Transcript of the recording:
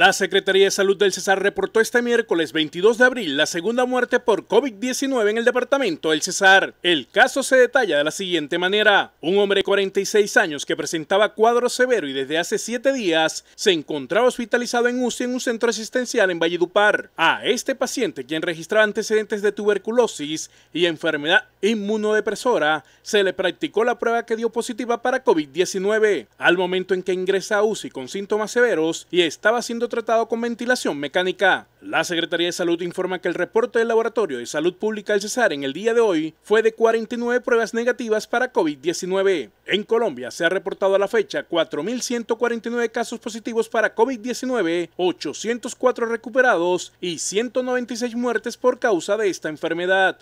La Secretaría de Salud del Cesar reportó este miércoles 22 de abril la segunda muerte por COVID-19 en el departamento del Cesar. El caso se detalla de la siguiente manera. Un hombre de 46 años que presentaba cuadro severo y desde hace 7 días se encontraba hospitalizado en UCI en un centro asistencial en Valledupar. A este paciente, quien registraba antecedentes de tuberculosis y enfermedad inmunodepresora, se le practicó la prueba que dio positiva para COVID-19, al momento en que ingresa a UCI con síntomas severos y estaba siendo tratado con ventilación mecánica. La Secretaría de Salud informa que el reporte del Laboratorio de Salud Pública del Cesar en el día de hoy fue de 49 pruebas negativas para COVID-19. En Colombia se ha reportado a la fecha 4.149 casos positivos para COVID-19, 804 recuperados y 196 muertes por causa de esta enfermedad.